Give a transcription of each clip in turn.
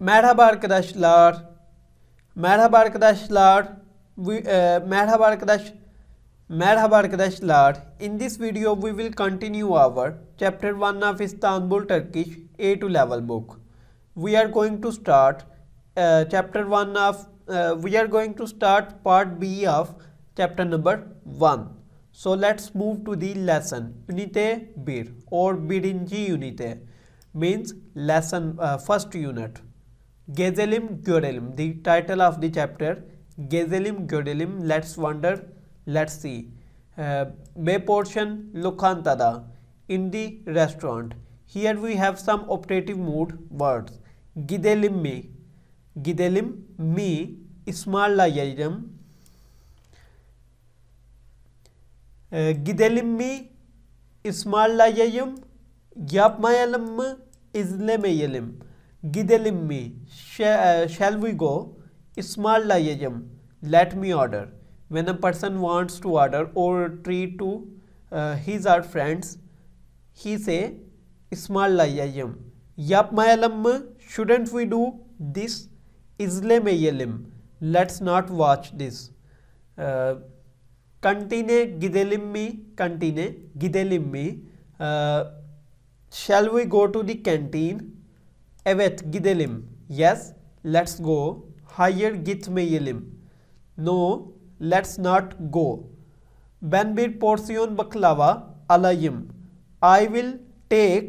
Merhaba arkadaşlar. Merhaba arkadaşlar. We, uh, merhaba arkadaş. Merhaba arkadaşlar. In this video we will continue our chapter 1 of Istanbul Turkish A2 level book. We are going to start uh, chapter 1 of uh, we are going to start part B of chapter number 1. So let's move to the lesson Unite Bir or birinci unite means lesson uh, first unit. Gezelim görelim. The title of the chapter Gezelim görelim. Let's wonder. Let's see. Uh, May portion Lokantada in the restaurant. Here we have some optative mood words. Gidelim mi. Gidelim mi. İsmarlayayım. E, uh, gidelim mi? İsmarlayayım. Yapmayalım mı? İzlemeyelim. गिदेलिम्मी shall we go स्मार लाइजम let me order when a person wants to order or treat to his or friends he says स्मार लाइजम याप मायलम shouldn't we do this इजले मे ये लिम लेट्स नॉट वॉच दिस कंटिने गिदेलिम्मी कंटिने गिदेलिम्मी shall we go to the canteen Evet gidelim. Yes, let's go. Hayır gitmeyelim. No, let's not go. Ben bir porsiyon baklava alayım. I will take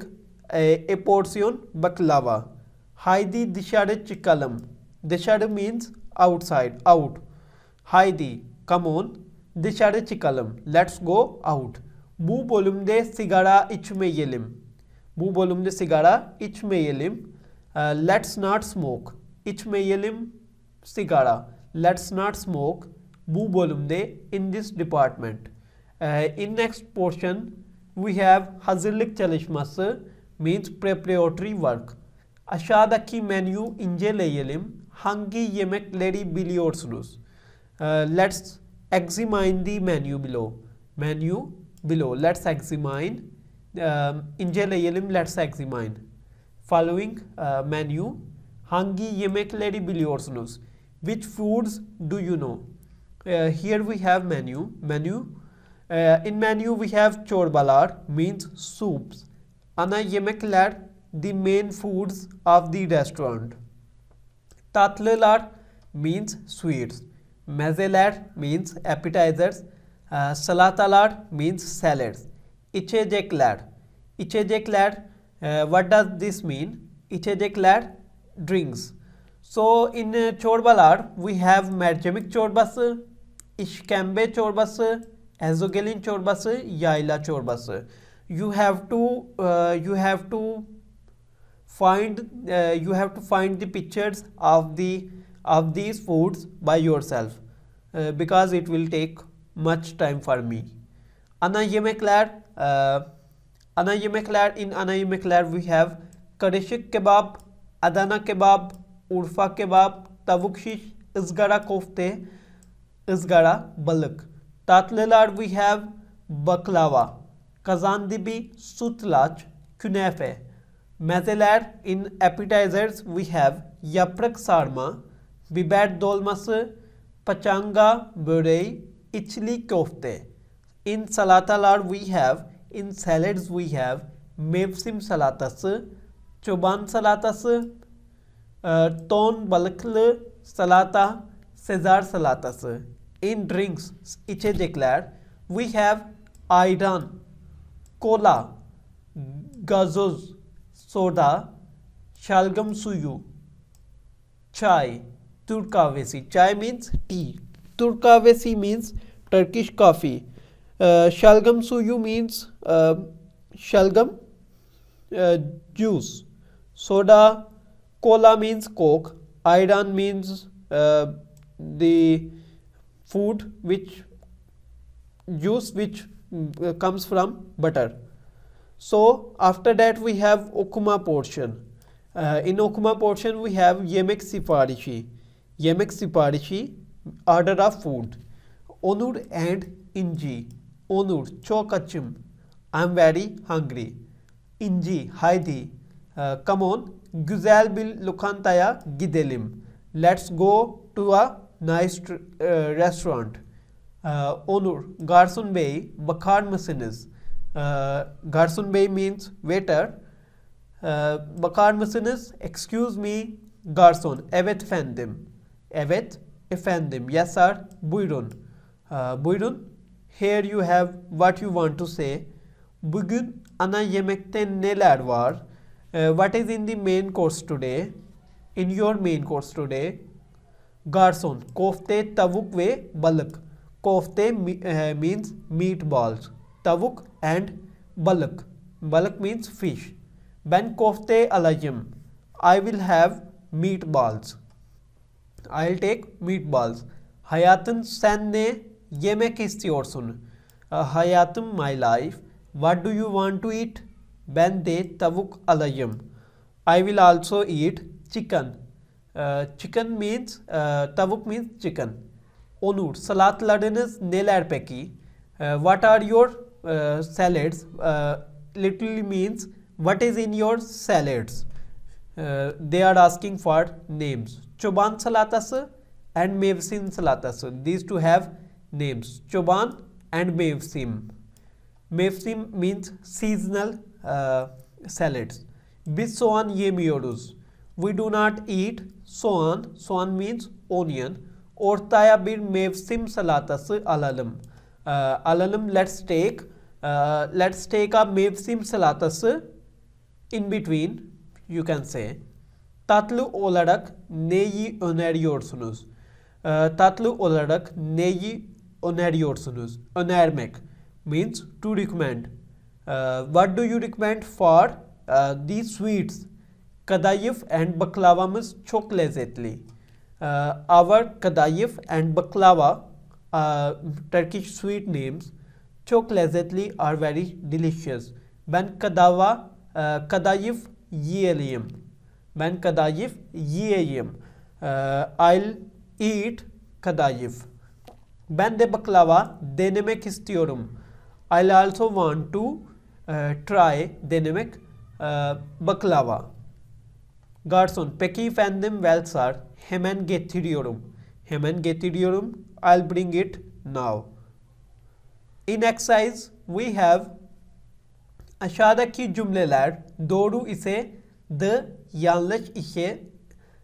a, a portion baklava. Haydi dışarı çıkalım. Dışarı means outside, out. Haydi, come on, dışarı çıkalım. Let's go out. Bu bölümde sigara içmeyelim. Bu bölümde sigara içmeyelim uh, let's not smoke içmeyelim sigara let's not smoke bu bölümde in this department uh, in next portion we have hazırlık çalışması means preparatory work aşağıdaki menü inceleyelim hangi yemekleri biliyorsunuz uh, let's examine the menu below menu below let's examine um, inceleyelim let's examine following uh, menu. Hangi yemekleri biliyorsunuz. Which foods do you know? Uh, here we have menu. Menu. Uh, in menu we have çorbalar means soups. Ana yemekler the main foods of the restaurant. Tatlılar means sweets. Mezeler means appetizers. Uh, salatalar means salads. İçecekler. İçecekler uh, what does this mean? İçecekler declared drinks. So in uh, we have mercimek çorbası, iskambay çorbası, azogelin çorbası, yayla çorbası. You have to uh, you have to find uh, you have to find the pictures of the of these foods by yourself uh, because it will take much time for me. Ana yemekler uh, अनायमिक मेखलैर in अनायमिक लैर we have करेशिक kebab Adana kebab Urfa kebab तवकशीश इसगड़ा कोफ्ते इसगड़ा बलक तातले लार वी हैव बकलावा कजानदिबी सुतलाच क्यूनेफे मैजे इन एपिटाइजर्स वी हैव यप्रक सारमा बिबैट दोलमस पचांगा बुरे इचली कोफ्ते इन सलाता लार we have in salads we have मेवसिम सलातस चुबान सलातस टोन बल्कल सलाता सेजार सलातस इन ड्रिंक्स इचे डिक्लेयर वी हैव आयरन कोला गजोज सोडा शलगम सुयू चाय तुर्कावेसी चाय मीन्स टी तुर्कावेसी means Turkish coffee Uh, shalgam suyu means uh, shalgam uh, juice. Soda cola means coke. Iron means uh, the food which juice which mm, uh, comes from butter. So after that we have okuma portion. Uh, in okuma portion we have yemek siparişi. Yemek siparişi order of food. Onur and inji. Onur çok açım. I'm very hungry. İnci haydi. Uh, come on. Güzel bir lokantaya gidelim. Let's go to a nice uh, restaurant. Uh, Onur, garson bey bakar mısınız? Uh, garson bey means waiter. Uh, bakar mısınız? Excuse me, garson. Evet efendim. Evet efendim. Yes sir. Buyurun. Uh, buyurun. here you have what you want to say. Bugün ana yemekte neler var? Uh, what is in the main course today? In your main course today? Garson, kofte, tavuk ve balık. Kofte uh, means meatballs. Tavuk and balık. Balık means fish. Ben kofte alayım. I will have meatballs. I'll take meatballs. Hayatın sen ne ये मैं किस किससे और सुन हयातम my life what do you want to eat बैन दे तवुक अलयम I will also eat chicken chicken means तवुक मीन्स चिकन ओनूर सलाद लडनस नेलर पैकी what are your salads literally means what is in your salads they are asking for names चुबान सलातस एंड मेवसिन सलातस these two have names Choban and Mevsim. Mevsim means seasonal uh, salads. Biz soğan yemiyoruz. We do not eat soğan. Soğan means onion. Ortaya bir mevsim salatası alalım. Uh, alalım let's take. Uh, let's take a mevsim salatası in between you can say. Tatlı olarak neyi öneriyorsunuz? Uh, tatlı olarak neyi öneriyorsunuz. Önermek means to recommend. Uh, what do you recommend for uh, these sweets? Kadayıf and baklava baklavamız çok lezzetli. Uh, our kadayıf and baklava uh, Turkish sweet names çok lezzetli are very delicious. Ben kadava uh, kadayıf yiyeliyim. Ben kadayıf yiyeyim. Uh, I'll eat kadayıf. Ben de baklava denemek istiyorum. I'll also want to uh, try denemek uh, baklava. Garson peki efendim Wells sir hemen getiriyorum. Hemen getiriyorum. I'll bring it now. In exercise we have aşağıdaki cümleler doğru ise the yanlış işe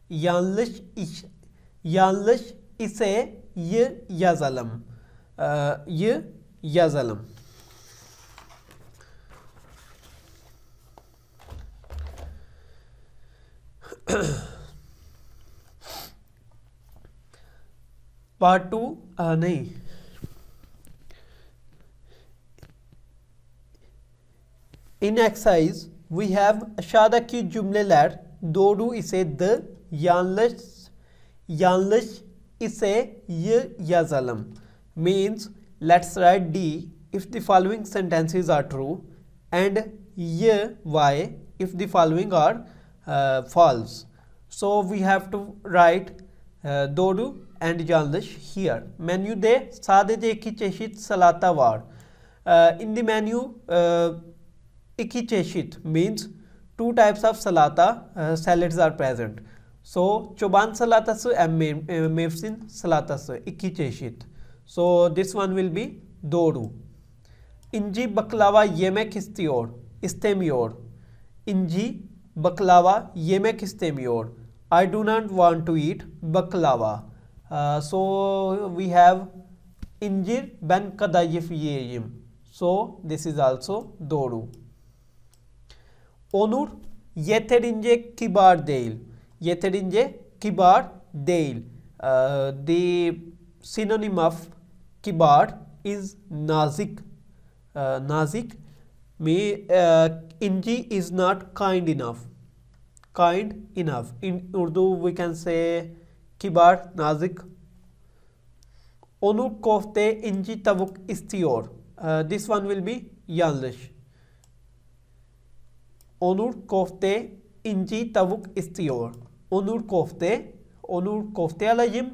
yanlış iş yanlış ise y yazalım. Ee, y yazalım. Part two नहीं in exercise we have aşağıdaki cümleler doğru ise the yanlış yanlış इसे ये या जलम means let's write D if the following sentences are true and ये Y if the following are false so we have to write दो डू and जानलिश here मेन्यू दे सादे दे एक ही सलाता वार इन द मेन्यू एक ही चेषित मीन्स टू टाइप्स ऑफ सलाता सैलड्स आर प्रेजेंट सो चोबान एम मेफसिन सलातसु इक्की चेषित so this one will be दोडू इंजी बकलावा येमे किस्तियोर इस्तेमियोर इंजी बकलावा येमे किस्तेमियोर I do not want to eat baklava so we have इंजिर बन कदायफ येम सो दिस इज आल्सो दोडू ओनूर इंजे किबार देल yeterince kibar değil. Uh, the synonym of kibar is nazik. Uh, nazik me uh, inji is not kind enough. Kind enough. In Urdu we can say kibar nazik. Onu kofte inci tavuk istiyor. Uh, this one will be yanlış. Onur kofte inci tavuk istiyor. olur kofte, olur kofte alayım,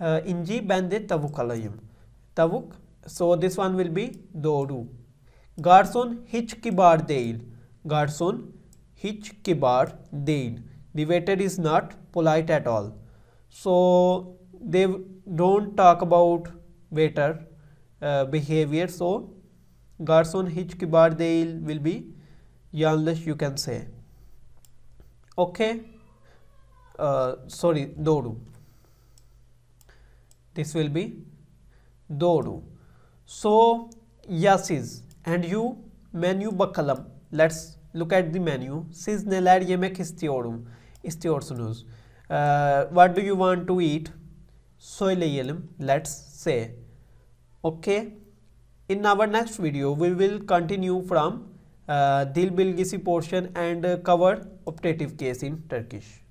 Uh, inci ben de tavuk alayım. Tavuk. So this one will be doğru. Garson hiç kibar değil. Garson hiç kibar değil. The waiter is not polite at all. So they don't talk about waiter uh, behavior. So garson hiç kibar değil will be yanlış you can say. Okay. uh, sorry dodu this will be dodu so yasis and you menu bakalım let's look at the menu siz neler yemek istiyorum istiyorsunuz uh, what do you want to eat söyleyelim let's say okay in our next video we will continue from uh, dil bilgisi portion and uh, cover optative case in turkish